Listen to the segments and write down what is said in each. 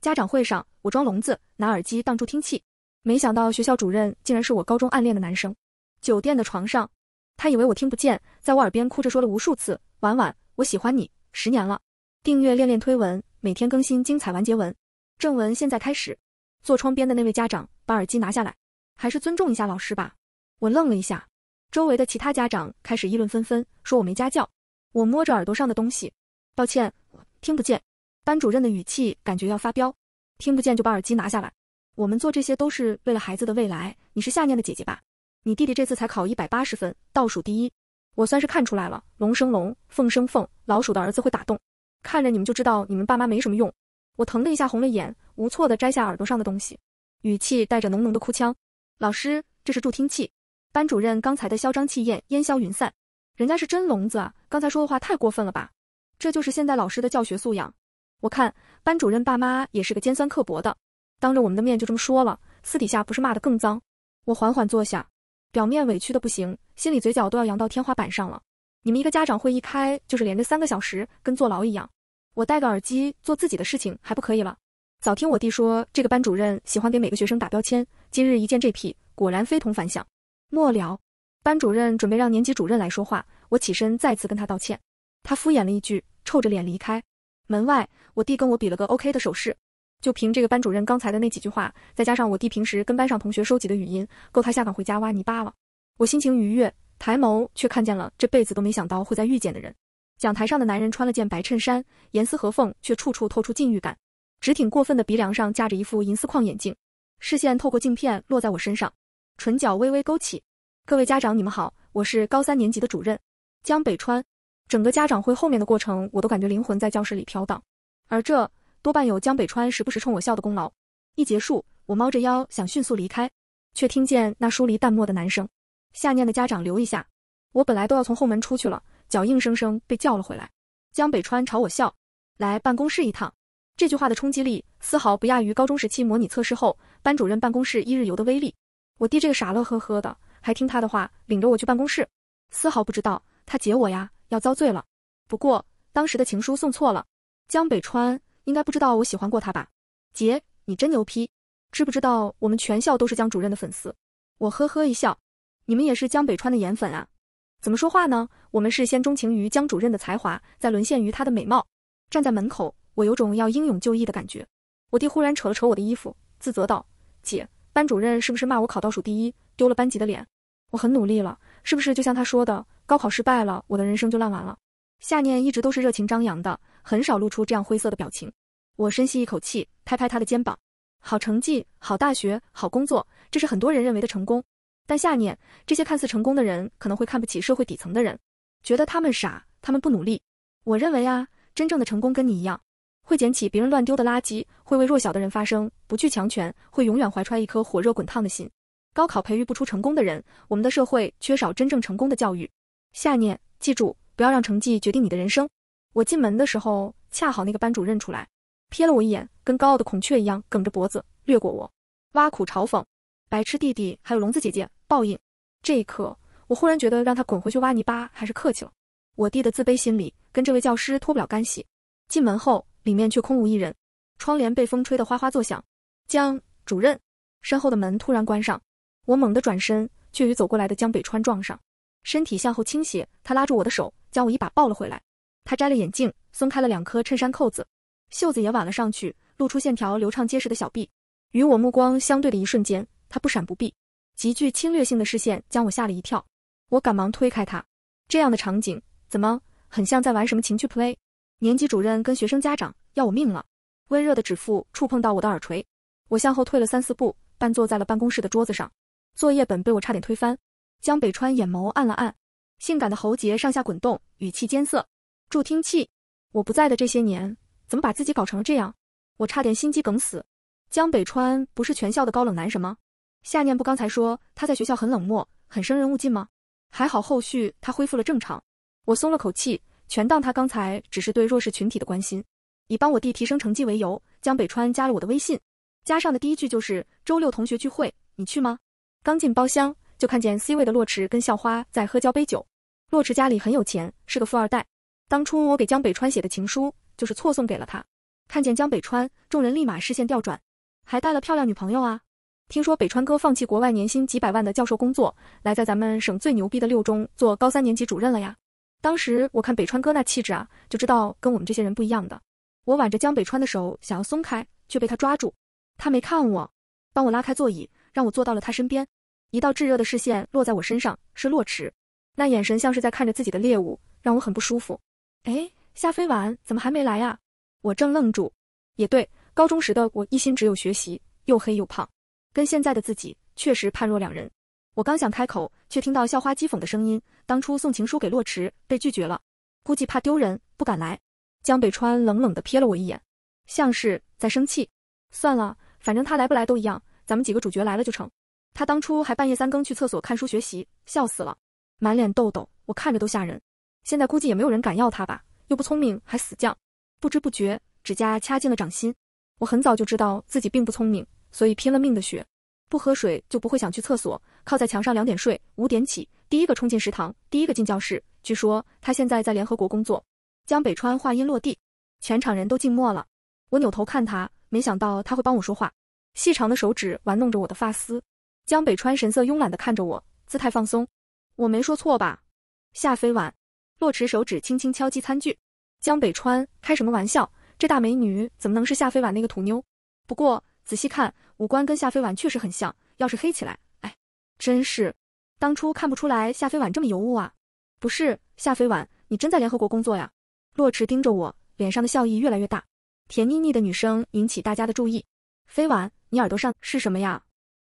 家长会上，我装聋子，拿耳机当助听器。没想到学校主任竟然是我高中暗恋的男生。酒店的床上，他以为我听不见，在我耳边哭着说了无数次：“婉婉，我喜欢你，十年了。”订阅恋恋推文，每天更新精彩完结文。正文现在开始。坐窗边的那位家长把耳机拿下来，还是尊重一下老师吧。我愣了一下，周围的其他家长开始议论纷纷，说我没家教。我摸着耳朵上的东西，抱歉，听不见。班主任的语气感觉要发飙，听不见就把耳机拿下来。我们做这些都是为了孩子的未来。你是夏念的姐姐吧？你弟弟这次才考一百八十分，倒数第一。我算是看出来了，龙生龙，凤生凤，老鼠的儿子会打洞。看着你们就知道你们爸妈没什么用。我疼的一下红了眼，无措的摘下耳朵上的东西，语气带着浓浓的哭腔。老师，这是助听器。班主任刚才的嚣张气焰烟消云散，人家是真聋子啊！刚才说的话太过分了吧？这就是现在老师的教学素养。我看班主任爸妈也是个尖酸刻薄的，当着我们的面就这么说了，私底下不是骂得更脏。我缓缓坐下，表面委屈的不行，心里嘴角都要扬到天花板上了。你们一个家长会一开就是连着三个小时，跟坐牢一样。我戴个耳机做自己的事情还不可以了？早听我弟说这个班主任喜欢给每个学生打标签，今日一见这批，果然非同凡响。末了，班主任准备让年级主任来说话，我起身再次跟他道歉，他敷衍了一句，臭着脸离开。门外，我弟跟我比了个 OK 的手势。就凭这个班主任刚才的那几句话，再加上我弟平时跟班上同学收集的语音，够他下岗回家挖泥巴了。我心情愉悦，抬眸却看见了这辈子都没想到会再遇见的人。讲台上的男人穿了件白衬衫，严丝合缝，却处处透出禁欲感。直挺过分的鼻梁上架着一副银丝框眼镜，视线透过镜片落在我身上，唇角微微勾起。各位家长，你们好，我是高三年级的主任，江北川。整个家长会后面的过程，我都感觉灵魂在教室里飘荡，而这多半有江北川时不时冲我笑的功劳。一结束，我猫着腰想迅速离开，却听见那疏离淡漠的男声：“下念的家长留一下。”我本来都要从后门出去了，脚硬生生被叫了回来。江北川朝我笑：“来办公室一趟。”这句话的冲击力丝毫不亚于高中时期模拟测试后班主任办公室一日游的威力。我弟这个傻乐呵呵的，还听他的话，领着我去办公室，丝毫不知道他截我呀。要遭罪了，不过当时的情书送错了，江北川应该不知道我喜欢过他吧？姐，你真牛批，知不知道我们全校都是江主任的粉丝？我呵呵一笑，你们也是江北川的颜粉啊？怎么说话呢？我们是先钟情于江主任的才华，再沦陷于他的美貌。站在门口，我有种要英勇就义的感觉。我弟忽然扯了扯我的衣服，自责道：“姐，班主任是不是骂我考倒数第一，丢了班级的脸？我很努力了，是不是就像他说的？”高考失败了，我的人生就烂完了。夏念一直都是热情张扬的，很少露出这样灰色的表情。我深吸一口气，拍拍他的肩膀。好成绩、好大学、好工作，这是很多人认为的成功。但夏念，这些看似成功的人，可能会看不起社会底层的人，觉得他们傻，他们不努力。我认为啊，真正的成功跟你一样，会捡起别人乱丢的垃圾，会为弱小的人发声，不惧强权，会永远怀揣一颗火热滚烫的心。高考培育不出成功的人，我们的社会缺少真正成功的教育。夏念，记住，不要让成绩决定你的人生。我进门的时候，恰好那个班主任出来，瞥了我一眼，跟高傲的孔雀一样，梗着脖子掠过我，挖苦嘲讽：“白痴弟弟，还有聋子姐姐，报应！”这一刻，我忽然觉得让他滚回去挖泥巴还是客气了。我弟的自卑心理跟这位教师脱不了干系。进门后，里面却空无一人，窗帘被风吹得哗哗作响。江主任身后的门突然关上，我猛地转身，却与走过来的江北川撞上。身体向后倾斜，他拉住我的手，将我一把抱了回来。他摘了眼镜，松开了两颗衬衫扣子，袖子也挽了上去，露出线条流畅结实的小臂。与我目光相对的一瞬间，他不闪不避，极具侵略性的视线将我吓了一跳。我赶忙推开他。这样的场景怎么很像在玩什么情趣 play？年级主任跟学生家长要我命了。温热的指腹触碰到我的耳垂，我向后退了三四步，半坐在了办公室的桌子上，作业本被我差点推翻。江北川眼眸暗了暗，性感的喉结上下滚动，语气艰涩。助听器，我不在的这些年，怎么把自己搞成了这样？我差点心肌梗死。江北川不是全校的高冷男神吗？夏念不刚才说他在学校很冷漠，很生人勿近吗？还好后续他恢复了正常，我松了口气，全当他刚才只是对弱势群体的关心。以帮我弟提升成绩为由，江北川加了我的微信，加上的第一句就是：周六同学聚会，你去吗？刚进包厢。就看见 C 位的洛池跟校花在喝交杯酒。洛池家里很有钱，是个富二代。当初我给江北川写的情书，就是错送给了他。看见江北川，众人立马视线调转。还带了漂亮女朋友啊？听说北川哥放弃国外年薪几百万的教授工作，来在咱们省最牛逼的六中做高三年级主任了呀？当时我看北川哥那气质啊，就知道跟我们这些人不一样的。我挽着江北川的手想要松开，却被他抓住。他没看我，帮我拉开座椅，让我坐到了他身边。一道炙热的视线落在我身上，是洛驰，那眼神像是在看着自己的猎物，让我很不舒服。哎，夏飞婉怎么还没来呀？我正愣住，也对，高中时的我一心只有学习，又黑又胖，跟现在的自己确实判若两人。我刚想开口，却听到校花讥讽的声音：当初送情书给洛驰被拒绝了，估计怕丢人不敢来。江北川冷冷地瞥了我一眼，像是在生气。算了，反正他来不来都一样，咱们几个主角来了就成。他当初还半夜三更去厕所看书学习，笑死了，满脸痘痘，我看着都吓人。现在估计也没有人敢要他吧，又不聪明还死犟。不知不觉，指甲掐进了掌心。我很早就知道自己并不聪明，所以拼了命的学，不喝水就不会想去厕所，靠在墙上两点睡，五点起，第一个冲进食堂，第一个进教室。据说他现在在联合国工作。江北川话音落地，全场人都静默了。我扭头看他，没想到他会帮我说话。细长的手指玩弄着我的发丝。江北川神色慵懒地看着我，姿态放松。我没说错吧？夏飞婉，洛池手指轻轻敲击餐具。江北川，开什么玩笑？这大美女怎么能是夏飞婉那个土妞？不过仔细看，五官跟夏飞婉确实很像。要是黑起来，哎，真是，当初看不出来夏飞婉这么油污啊！不是，夏飞婉，你真在联合国工作呀？洛池盯着我，脸上的笑意越来越大，甜腻腻的女声引起大家的注意。飞婉，你耳朵上是什么呀？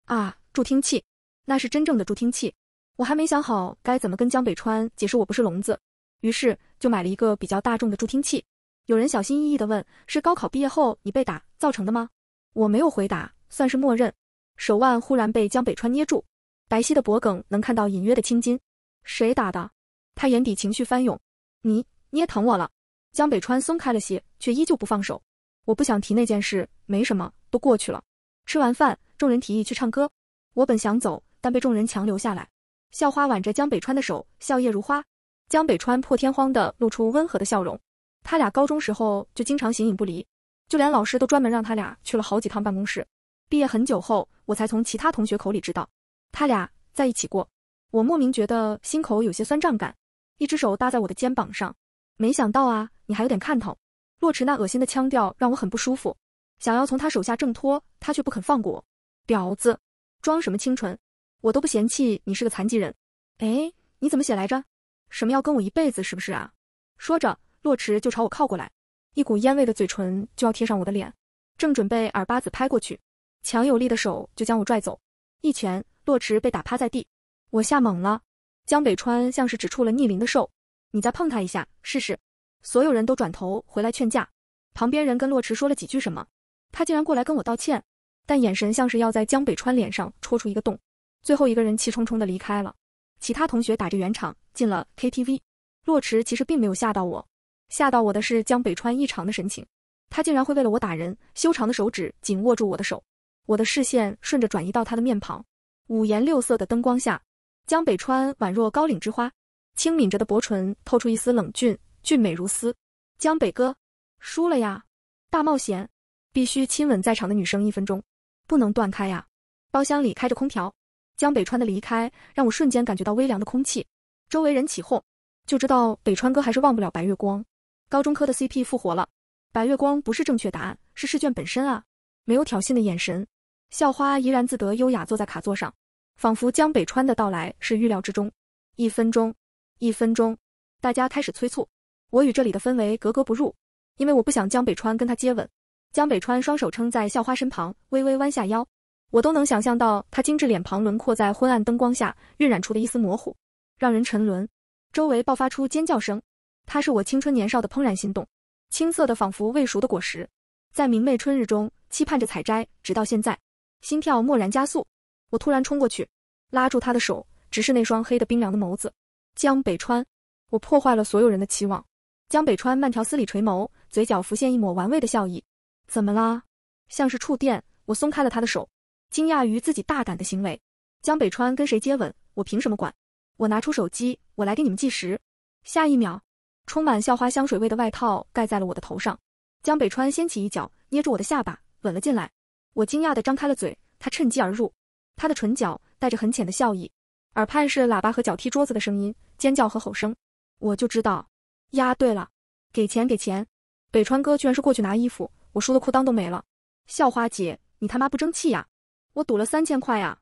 啊？助听器，那是真正的助听器。我还没想好该怎么跟江北川解释我不是聋子，于是就买了一个比较大众的助听器。有人小心翼翼的问：“是高考毕业后你被打造成的吗？”我没有回答，算是默认。手腕忽然被江北川捏住，白皙的脖梗能看到隐约的青筋。谁打的？他眼底情绪翻涌。你捏疼我了。江北川松开了些，却依旧不放手。我不想提那件事，没什么，都过去了。吃完饭，众人提议去唱歌。我本想走，但被众人强留下来。校花挽着江北川的手，笑靥如花。江北川破天荒地露出温和的笑容。他俩高中时候就经常形影不离，就连老师都专门让他俩去了好几趟办公室。毕业很久后，我才从其他同学口里知道，他俩在一起过。我莫名觉得心口有些酸胀感，一只手搭在我的肩膀上。没想到啊，你还有点看头。洛驰那恶心的腔调让我很不舒服，想要从他手下挣脱，他却不肯放过我。婊子！装什么清纯，我都不嫌弃你是个残疾人。哎，你怎么写来着？什么要跟我一辈子，是不是啊？说着，洛池就朝我靠过来，一股烟味的嘴唇就要贴上我的脸，正准备耳巴子拍过去，强有力的手就将我拽走。一拳，洛池被打趴在地，我吓懵了。江北川像是指触了逆鳞的兽，你再碰他一下试试。所有人都转头回来劝架，旁边人跟洛池说了几句什么，他竟然过来跟我道歉。但眼神像是要在江北川脸上戳出一个洞。最后一个人气冲冲的离开了，其他同学打着圆场进了 KTV。洛池其实并没有吓到我，吓到我的是江北川异常的神情。他竟然会为了我打人。修长的手指紧握住我的手，我的视线顺着转移到他的面庞。五颜六色的灯光下，江北川宛若高岭之花，轻抿着的薄唇透出一丝冷峻，俊美如斯。江北哥输了呀，大冒险，必须亲吻在场的女生一分钟。不能断开呀！包厢里开着空调，江北川的离开让我瞬间感觉到微凉的空气。周围人起哄，就知道北川哥还是忘不了白月光。高中科的 CP 复活了，白月光不是正确答案，是试卷本身啊！没有挑衅的眼神，校花怡然自得，优雅坐在卡座上，仿佛江北川的到来是预料之中。一分钟，一分钟，大家开始催促。我与这里的氛围格格不入，因为我不想江北川跟他接吻。江北川双手撑在校花身旁，微微弯下腰，我都能想象到他精致脸庞轮廓在昏暗灯光下晕染出的一丝模糊，让人沉沦。周围爆发出尖叫声，他是我青春年少的怦然心动，青涩的仿佛未熟的果实，在明媚春日中期盼着采摘。直到现在，心跳蓦然加速，我突然冲过去拉住他的手，直视那双黑的冰凉的眸子。江北川，我破坏了所有人的期望。江北川慢条斯理垂眸，嘴角浮现一抹玩味的笑意。怎么了？像是触电，我松开了他的手，惊讶于自己大胆的行为。江北川跟谁接吻，我凭什么管？我拿出手机，我来给你们计时。下一秒，充满校花香水味的外套盖在了我的头上。江北川掀起一脚，捏住我的下巴，吻了进来。我惊讶的张开了嘴，他趁机而入，他的唇角带着很浅的笑意，耳畔是喇叭和脚踢桌子的声音，尖叫和吼声。我就知道，呀，对了，给钱给钱，北川哥居然是过去拿衣服。我输的裤裆都没了，校花姐，你他妈不争气呀！我赌了三千块呀！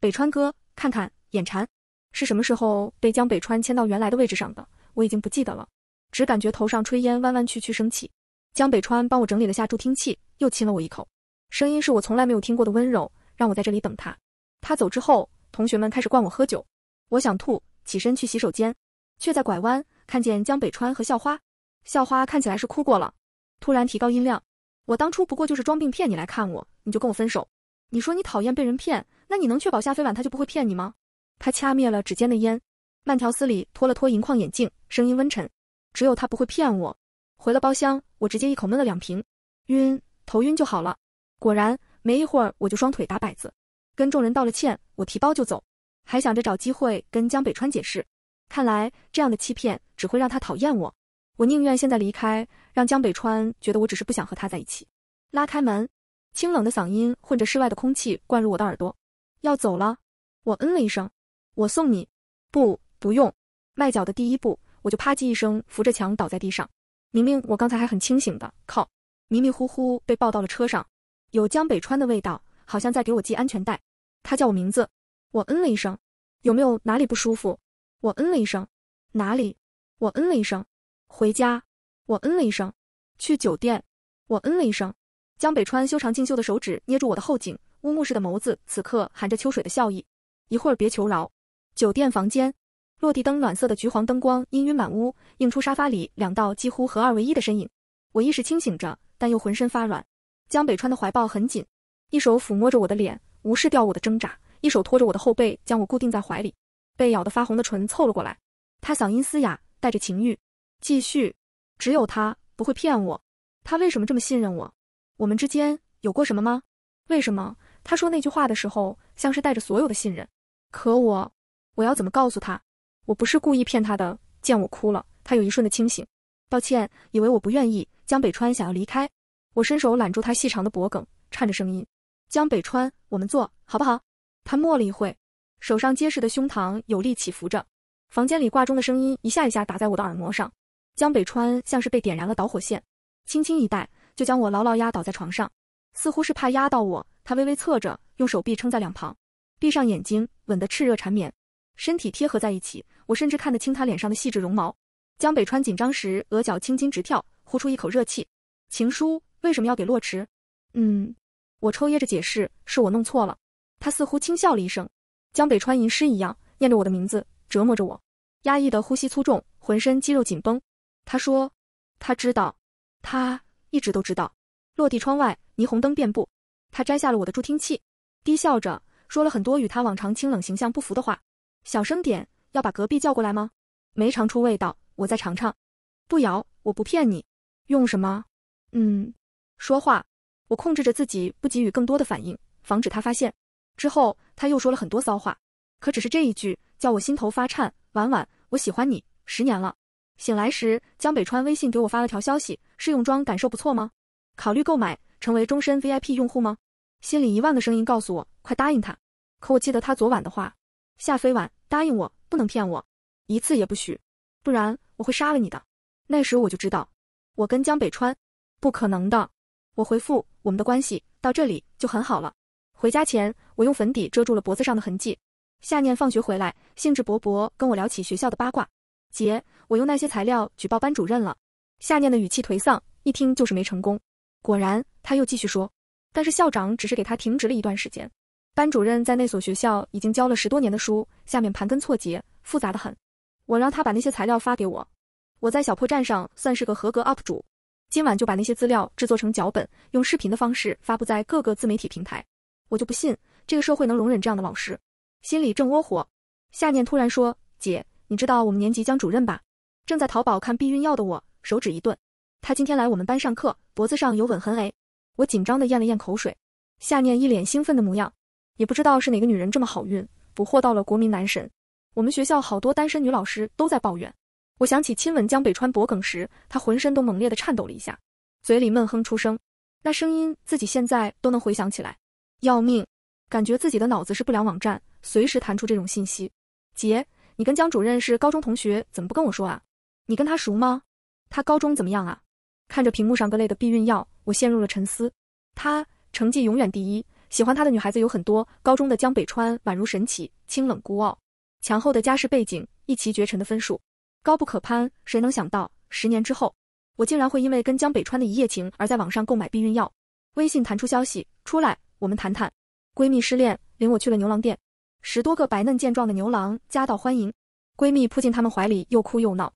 北川哥，看看，眼馋。是什么时候被江北川牵到原来的位置上的，我已经不记得了，只感觉头上炊烟弯弯曲曲，生气。江北川帮我整理了下助听器，又亲了我一口，声音是我从来没有听过的温柔，让我在这里等他。他走之后，同学们开始灌我喝酒，我想吐，起身去洗手间，却在拐弯看见江北川和校花。校花看起来是哭过了，突然提高音量。我当初不过就是装病骗你来看我，你就跟我分手。你说你讨厌被人骗，那你能确保夏飞晚他就不会骗你吗？他掐灭了指尖的烟，慢条斯理拖了拖银框眼镜，声音温沉。只有他不会骗我。回了包厢，我直接一口闷了两瓶，晕，头晕就好了。果然，没一会儿我就双腿打摆子，跟众人道了歉，我提包就走，还想着找机会跟江北川解释。看来这样的欺骗只会让他讨厌我。我宁愿现在离开，让江北川觉得我只是不想和他在一起。拉开门，清冷的嗓音混着室外的空气灌入我的耳朵。要走了？我嗯了一声。我送你。不，不用。迈脚的第一步，我就啪叽一声扶着墙倒在地上。明明我刚才还很清醒的，靠，迷迷糊糊被抱到了车上，有江北川的味道，好像在给我系安全带。他叫我名字，我嗯了一声。有没有哪里不舒服？我嗯了一声。哪里？我嗯了一声。回家，我嗯了一声。去酒店，我嗯了一声。江北川修长进修的手指捏住我的后颈，乌木似的眸子此刻含着秋水的笑意。一会儿别求饶。酒店房间，落地灯暖色的橘黄灯光氤氲满屋，映出沙发里两道几乎合二为一的身影。我意识清醒着，但又浑身发软。江北川的怀抱很紧，一手抚摸着我的脸，无视掉我的挣扎，一手托着我的后背将我固定在怀里。被咬得发红的唇凑了过来，他嗓音嘶哑，带着情欲。继续，只有他不会骗我。他为什么这么信任我？我们之间有过什么吗？为什么他说那句话的时候像是带着所有的信任？可我，我要怎么告诉他我不是故意骗他的？见我哭了，他有一瞬的清醒。抱歉，以为我不愿意。江北川想要离开，我伸手揽住他细长的脖颈，颤着声音：“江北川，我们坐好不好？”他默了一会，手上结实的胸膛有力起伏着，房间里挂钟的声音一下一下打在我的耳膜上。江北川像是被点燃了导火线，轻轻一带就将我牢牢压倒在床上，似乎是怕压到我，他微微侧着，用手臂撑在两旁，闭上眼睛，吻得炽热缠绵，身体贴合在一起。我甚至看得清他脸上的细致绒毛。江北川紧张时，额角青筋直跳，呼出一口热气。情书为什么要给洛池？嗯，我抽噎着解释，是我弄错了。他似乎轻笑了一声。江北川吟诗一样念着我的名字，折磨着我，压抑的呼吸粗重，浑身肌肉紧绷。他说：“他知道，他一直都知道。”落地窗外，霓虹灯遍布。他摘下了我的助听器，低笑着说了很多与他往常清冷形象不符的话。小声点，要把隔壁叫过来吗？没尝出味道，我再尝尝。不咬，我不骗你。用什么？嗯，说话。我控制着自己，不给予更多的反应，防止他发现。之后他又说了很多骚话，可只是这一句叫我心头发颤。婉婉，我喜欢你，十年了。醒来时，江北川微信给我发了条消息：“试用装感受不错吗？考虑购买，成为终身 VIP 用户吗？”心里一万个声音告诉我：“快答应他！”可我记得他昨晚的话：“夏飞晚，答应我，不能骗我，一次也不许，不然我会杀了你的。”那时我就知道，我跟江北川不可能的。我回复：“我们的关系到这里就很好了。”回家前，我用粉底遮住了脖子上的痕迹。夏念放学回来，兴致勃勃跟我聊起学校的八卦，姐。我用那些材料举报班主任了，夏念的语气颓丧，一听就是没成功。果然，他又继续说：“但是校长只是给他停职了一段时间。班主任在那所学校已经教了十多年的书，下面盘根错节，复杂的很。我让他把那些材料发给我，我在小破站上算是个合格 UP 主，今晚就把那些资料制作成脚本，用视频的方式发布在各个自媒体平台。我就不信这个社会能容忍这样的老师。”心里正窝火，夏念突然说：“姐，你知道我们年级江主任吧？”正在淘宝看避孕药的我，手指一顿。他今天来我们班上课，脖子上有吻痕诶。我紧张的咽了咽口水。夏念一脸兴奋的模样，也不知道是哪个女人这么好运，捕获到了国民男神。我们学校好多单身女老师都在抱怨。我想起亲吻江北川脖梗时，他浑身都猛烈的颤抖了一下，嘴里闷哼出声。那声音自己现在都能回想起来。要命！感觉自己的脑子是不良网站，随时弹出这种信息。姐，你跟江主任是高中同学，怎么不跟我说啊？你跟他熟吗？他高中怎么样啊？看着屏幕上各类的避孕药，我陷入了沉思。他成绩永远第一，喜欢他的女孩子有很多。高中的江北川宛如神奇，清冷孤傲，强厚的家世背景，一骑绝尘的分数，高不可攀。谁能想到，十年之后，我竟然会因为跟江北川的一夜情而在网上购买避孕药？微信弹出消息，出来，我们谈谈。闺蜜失恋，领我去了牛郎店。十多个白嫩健壮的牛郎夹道欢迎，闺蜜扑进他们怀里，又哭又闹。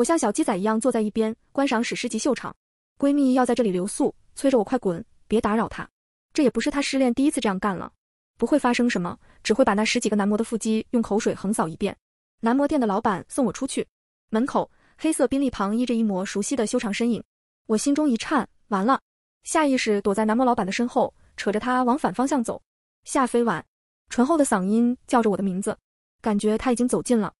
我像小鸡仔一样坐在一边观赏史诗级秀场，闺蜜要在这里留宿，催着我快滚，别打扰她。这也不是她失恋第一次这样干了，不会发生什么，只会把那十几个男模的腹肌用口水横扫一遍。男模店的老板送我出去，门口黑色宾利旁依着一抹熟悉的修长身影，我心中一颤，完了，下意识躲在男模老板的身后，扯着他往反方向走。夏飞婉，醇厚的嗓音叫着我的名字，感觉他已经走近了。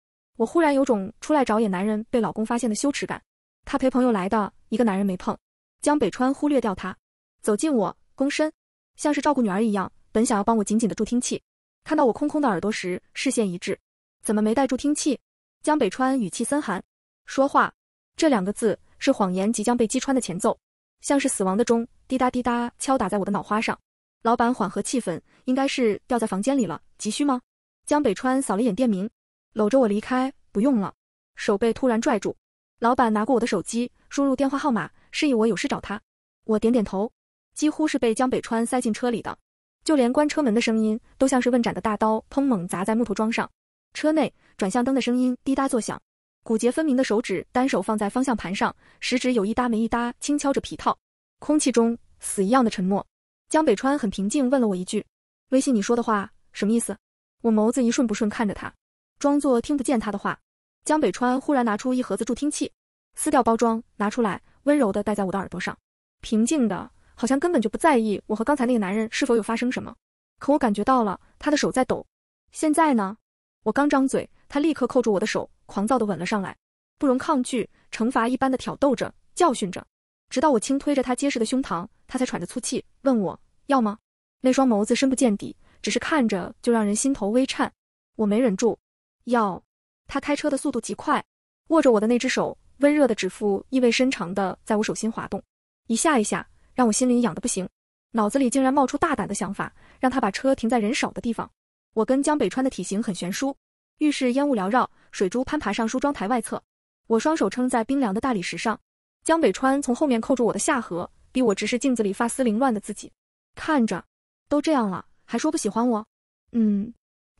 我忽然有种出来找野男人被老公发现的羞耻感，他陪朋友来的，一个男人没碰。江北川忽略掉他，走近我，躬身，像是照顾女儿一样，本想要帮我紧紧的助听器，看到我空空的耳朵时，视线一滞，怎么没带助听器？江北川语气森寒，说话这两个字是谎言即将被击穿的前奏，像是死亡的钟，滴答滴答敲打在我的脑花上。老板缓和气氛，应该是掉在房间里了，急需吗？江北川扫了眼店名。搂着我离开，不用了。手被突然拽住，老板拿过我的手机，输入电话号码，示意我有事找他。我点点头，几乎是被江北川塞进车里的，就连关车门的声音都像是问斩的大刀，砰猛砸在木头桩上。车内转向灯的声音滴答作响，骨节分明的手指单手放在方向盘上，食指有一搭没一搭轻敲着皮套。空气中死一样的沉默。江北川很平静问了我一句：“微信你说的话什么意思？”我眸子一瞬不瞬看着他。装作听不见他的话，江北川忽然拿出一盒子助听器，撕掉包装拿出来，温柔地戴在我的耳朵上，平静的，好像根本就不在意我和刚才那个男人是否有发生什么。可我感觉到了他的手在抖。现在呢？我刚张嘴，他立刻扣住我的手，狂躁的吻了上来，不容抗拒，惩罚一般的挑逗着，教训着，直到我轻推着他结实的胸膛，他才喘着粗气问我要吗？那双眸子深不见底，只是看着就让人心头微颤。我没忍住。要，他开车的速度极快，握着我的那只手，温热的指腹意味深长的在我手心滑动，一下一下，让我心里痒的不行，脑子里竟然冒出大胆的想法，让他把车停在人少的地方。我跟江北川的体型很悬殊，浴室烟雾缭绕，水珠攀爬上梳妆台外侧，我双手撑在冰凉的大理石上，江北川从后面扣住我的下颌，逼我直视镜子里发丝凌乱的自己，看着，都这样了，还说不喜欢我？嗯。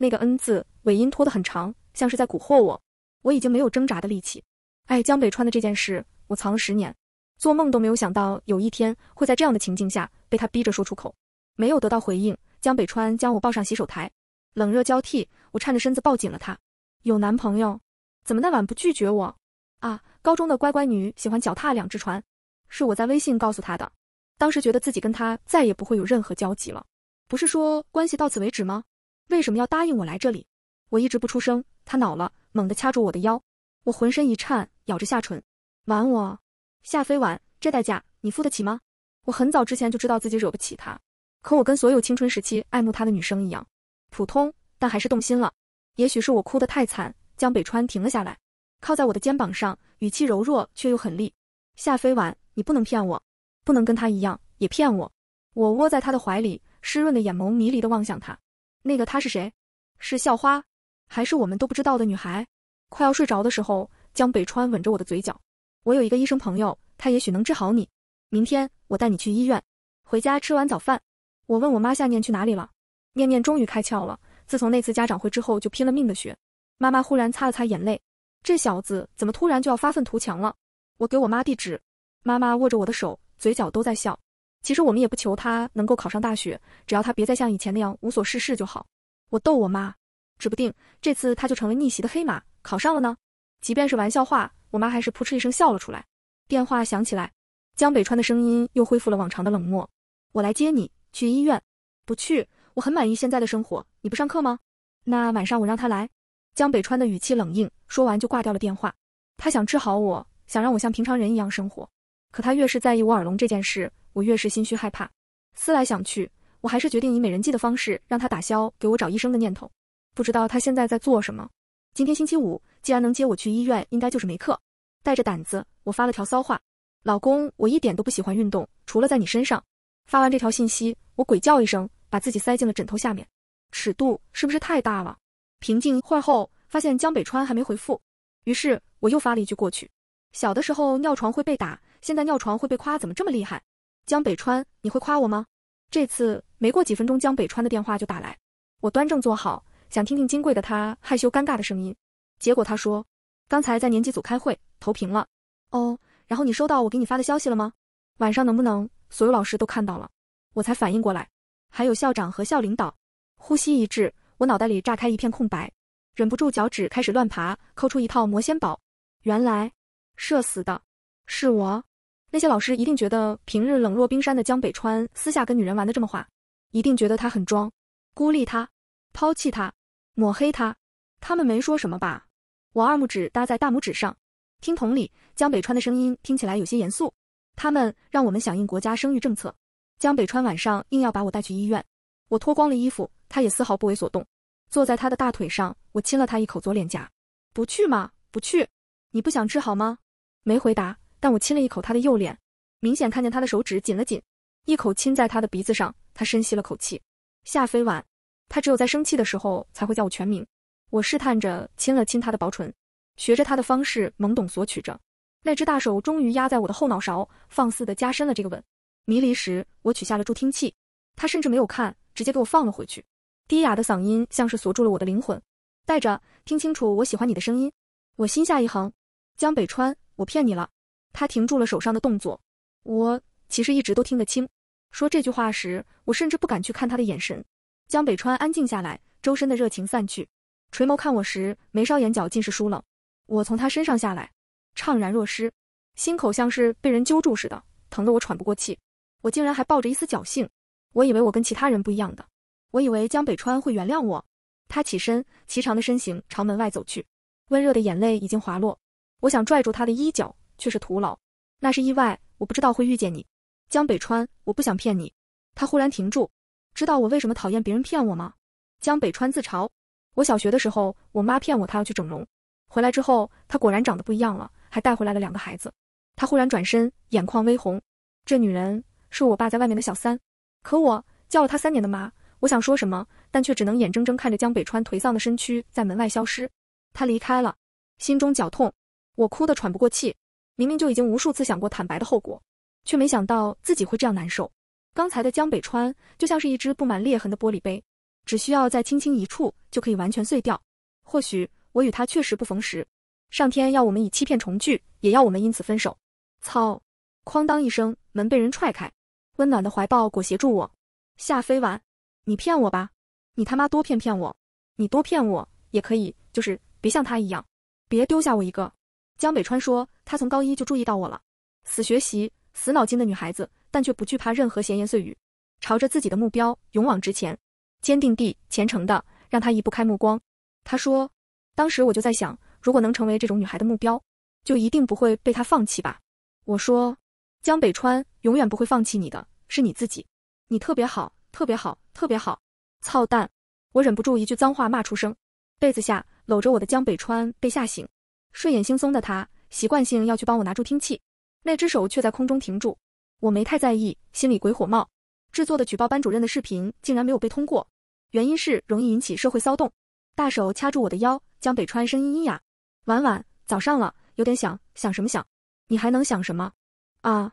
那个恩字尾音拖得很长，像是在蛊惑我。我已经没有挣扎的力气。哎，江北川的这件事，我藏了十年，做梦都没有想到有一天会在这样的情境下被他逼着说出口。没有得到回应，江北川将我抱上洗手台，冷热交替，我颤着身子抱紧了他。有男朋友，怎么那晚不拒绝我啊？高中的乖乖女喜欢脚踏两只船，是我在微信告诉他的。当时觉得自己跟他再也不会有任何交集了。不是说关系到此为止吗？为什么要答应我来这里？我一直不出声，他恼了，猛地掐住我的腰，我浑身一颤，咬着下唇。玩我，夏飞婉，这代价你付得起吗？我很早之前就知道自己惹不起他，可我跟所有青春时期爱慕他的女生一样，普通，但还是动心了。也许是我哭得太惨，江北川停了下来，靠在我的肩膀上，语气柔弱却又狠厉。夏飞婉，你不能骗我，不能跟他一样也骗我。我窝在他的怀里，湿润的眼眸迷离的望向他。那个她是谁？是校花，还是我们都不知道的女孩？快要睡着的时候，江北川吻着我的嘴角。我有一个医生朋友，他也许能治好你。明天我带你去医院。回家吃完早饭，我问我妈夏念去哪里了。念念终于开窍了，自从那次家长会之后，就拼了命的学。妈妈忽然擦了擦眼泪，这小子怎么突然就要发愤图强了？我给我妈地址，妈妈握着我的手，嘴角都在笑。其实我们也不求他能够考上大学，只要他别再像以前那样无所事事就好。我逗我妈，指不定这次他就成了逆袭的黑马，考上了呢。即便是玩笑话，我妈还是扑哧一声笑了出来。电话响起来，江北川的声音又恢复了往常的冷漠。我来接你去医院，不去，我很满意现在的生活。你不上课吗？那晚上我让他来。江北川的语气冷硬，说完就挂掉了电话。他想治好我，想让我像平常人一样生活，可他越是在意我耳聋这件事。我越是心虚害怕，思来想去，我还是决定以美人计的方式让他打消给我找医生的念头。不知道他现在在做什么。今天星期五，既然能接我去医院，应该就是没课。带着胆子，我发了条骚话：“老公，我一点都不喜欢运动，除了在你身上。”发完这条信息，我鬼叫一声，把自己塞进了枕头下面。尺度是不是太大了？平静一会儿后，发现江北川还没回复，于是我又发了一句过去：“小的时候尿床会被打，现在尿床会被夸，怎么这么厉害？”江北川，你会夸我吗？这次没过几分钟，江北川的电话就打来。我端正坐好，想听听金贵的他害羞尴尬的声音。结果他说，刚才在年级组开会，投屏了。哦，然后你收到我给你发的消息了吗？晚上能不能，所有老师都看到了？我才反应过来，还有校长和校领导。呼吸一滞，我脑袋里炸开一片空白，忍不住脚趾开始乱爬，抠出一套魔仙宝。原来，社死的是我。那些老师一定觉得平日冷若冰山的江北川私下跟女人玩的这么花，一定觉得他很装，孤立他，抛弃他，抹黑他。他们没说什么吧？我二拇指搭在大拇指上，听筒里江北川的声音听起来有些严肃。他们让我们响应国家生育政策。江北川晚上硬要把我带去医院，我脱光了衣服，他也丝毫不为所动，坐在他的大腿上，我亲了他一口左脸颊。不去嘛？不去？你不想治好吗？没回答。但我亲了一口他的右脸，明显看见他的手指紧了紧，一口亲在他的鼻子上，他深吸了口气。夏飞晚，他只有在生气的时候才会叫我全名。我试探着亲了亲他的薄唇，学着他的方式懵懂索取着。那只大手终于压在我的后脑勺，放肆的加深了这个吻。迷离时，我取下了助听器，他甚至没有看，直接给我放了回去。低哑的嗓音像是锁住了我的灵魂，带着，听清楚，我喜欢你的声音。我心下一横，江北川，我骗你了。他停住了手上的动作，我其实一直都听得清。说这句话时，我甚至不敢去看他的眼神。江北川安静下来，周身的热情散去，垂眸看我时，眉梢眼角尽是疏冷。我从他身上下来，怅然若失，心口像是被人揪住似的，疼得我喘不过气。我竟然还抱着一丝侥幸，我以为我跟其他人不一样，的，我以为江北川会原谅我。他起身，颀长的身形朝门外走去，温热的眼泪已经滑落。我想拽住他的衣角。却是徒劳，那是意外，我不知道会遇见你，江北川，我不想骗你。他忽然停住，知道我为什么讨厌别人骗我吗？江北川自嘲，我小学的时候，我妈骗我她要去整容，回来之后她果然长得不一样了，还带回来了两个孩子。他忽然转身，眼眶微红，这女人是我爸在外面的小三，可我叫了她三年的妈，我想说什么，但却只能眼睁睁看着江北川颓丧的身躯在门外消失。他离开了，心中绞痛，我哭得喘不过气。明明就已经无数次想过坦白的后果，却没想到自己会这样难受。刚才的江北川就像是一只布满裂痕的玻璃杯，只需要再轻轻一触就可以完全碎掉。或许我与他确实不逢时，上天要我们以欺骗重聚，也要我们因此分手。操！哐当一声，门被人踹开，温暖的怀抱裹挟住我。夏飞婉，你骗我吧！你他妈多骗骗我，你多骗我也可以，就是别像他一样，别丢下我一个。江北川说：“他从高一就注意到我了，死学习、死脑筋的女孩子，但却不惧怕任何闲言碎语，朝着自己的目标勇往直前，坚定地、虔诚的，让他移不开目光。”他说：“当时我就在想，如果能成为这种女孩的目标，就一定不会被她放弃吧？”我说：“江北川永远不会放弃你的，是你自己，你特别好，特别好，特别好！”操蛋！我忍不住一句脏话骂出声，被子下搂着我的江北川被吓醒。睡眼惺忪的他，习惯性要去帮我拿助听器，那只手却在空中停住。我没太在意，心里鬼火冒。制作的举报班主任的视频竟然没有被通过，原因是容易引起社会骚动。大手掐住我的腰，江北川声音阴哑：“晚晚，早上了，有点想，想什么想？你还能想什么啊？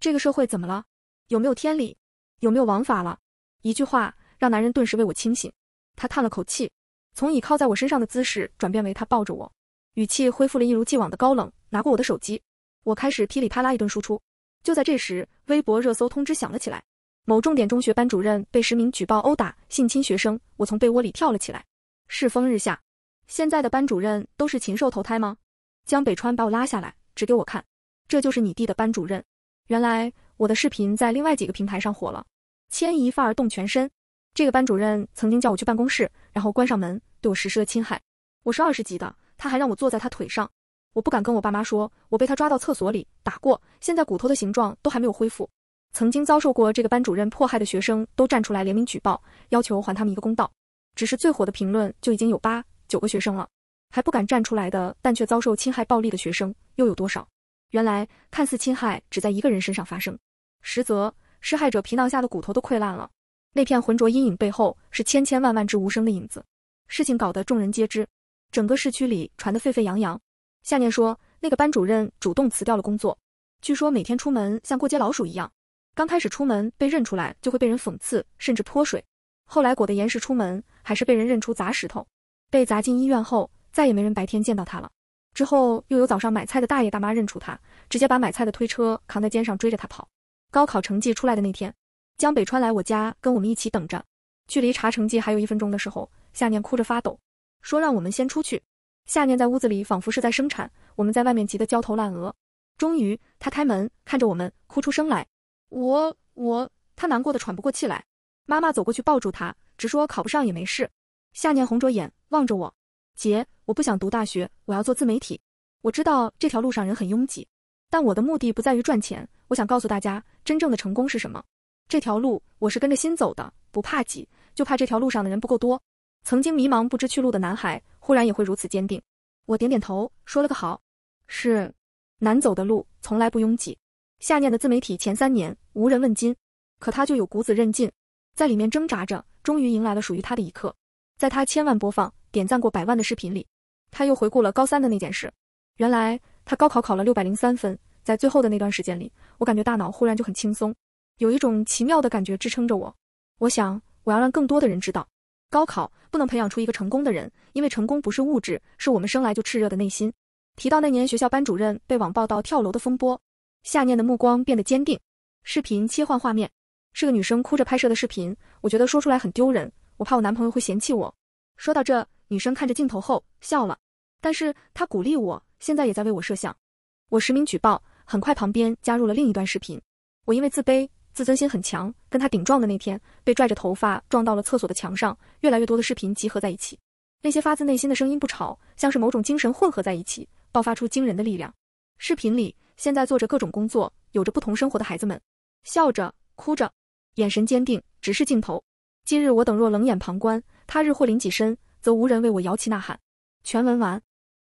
这个社会怎么了？有没有天理？有没有王法了？”一句话让男人顿时为我清醒。他叹了口气，从倚靠在我身上的姿势转变为他抱着我。语气恢复了一如既往的高冷，拿过我的手机，我开始噼里啪啦一顿输出。就在这时，微博热搜通知响了起来：某重点中学班主任被实名举报殴打、性侵学生。我从被窝里跳了起来，世风日下，现在的班主任都是禽兽投胎吗？江北川把我拉下来，指给我看，这就是你弟的班主任。原来我的视频在另外几个平台上火了，牵一发而动全身。这个班主任曾经叫我去办公室，然后关上门对我实施了侵害。我是二十级的。他还让我坐在他腿上，我不敢跟我爸妈说，我被他抓到厕所里打过，现在骨头的形状都还没有恢复。曾经遭受过这个班主任迫害的学生都站出来联名举报，要求还他们一个公道。只是最火的评论就已经有八九个学生了，还不敢站出来的，但却遭受侵害暴力的学生又有多少？原来看似侵害只在一个人身上发生，实则施害者皮囊下的骨头都溃烂了。那片浑浊阴影背后是千千万万只无声的影子。事情搞得众人皆知。整个市区里传得沸沸扬扬。夏念说，那个班主任主动辞掉了工作，据说每天出门像过街老鼠一样。刚开始出门被认出来，就会被人讽刺，甚至泼水。后来裹得严实出门，还是被人认出砸石头。被砸进医院后，再也没人白天见到他了。之后又有早上买菜的大爷大妈认出他，直接把买菜的推车扛在肩上追着他跑。高考成绩出来的那天，江北川来我家跟我们一起等着。距离查成绩还有一分钟的时候，夏念哭着发抖。说让我们先出去。夏念在屋子里仿佛是在生产，我们在外面急得焦头烂额。终于，他开门，看着我们，哭出声来。我我，他难过的喘不过气来。妈妈走过去抱住他，只说考不上也没事。夏念红着眼望着我，姐，我不想读大学，我要做自媒体。我知道这条路上人很拥挤，但我的目的不在于赚钱。我想告诉大家，真正的成功是什么？这条路我是跟着心走的，不怕挤，就怕这条路上的人不够多。曾经迷茫不知去路的男孩，忽然也会如此坚定。我点点头，说了个好。是，难走的路从来不拥挤。夏念的自媒体前三年无人问津，可他就有股子韧劲，在里面挣扎着，终于迎来了属于他的一刻。在他千万播放、点赞过百万的视频里，他又回顾了高三的那件事。原来他高考考了六百零三分，在最后的那段时间里，我感觉大脑忽然就很轻松，有一种奇妙的感觉支撑着我。我想，我要让更多的人知道。高考不能培养出一个成功的人，因为成功不是物质，是我们生来就炽热的内心。提到那年学校班主任被网曝到跳楼的风波，夏念的目光变得坚定。视频切换画面，是个女生哭着拍摄的视频。我觉得说出来很丢人，我怕我男朋友会嫌弃我。说到这，女生看着镜头后笑了。但是她鼓励我，现在也在为我设想。我实名举报，很快旁边加入了另一段视频。我因为自卑。自尊心很强，跟他顶撞的那天，被拽着头发撞到了厕所的墙上。越来越多的视频集合在一起，那些发自内心的声音不吵，像是某种精神混合在一起，爆发出惊人的力量。视频里，现在做着各种工作，有着不同生活的孩子们，笑着、哭着，眼神坚定，直视镜头。今日我等若冷眼旁观，他日或临己身，则无人为我摇旗呐喊。全文完。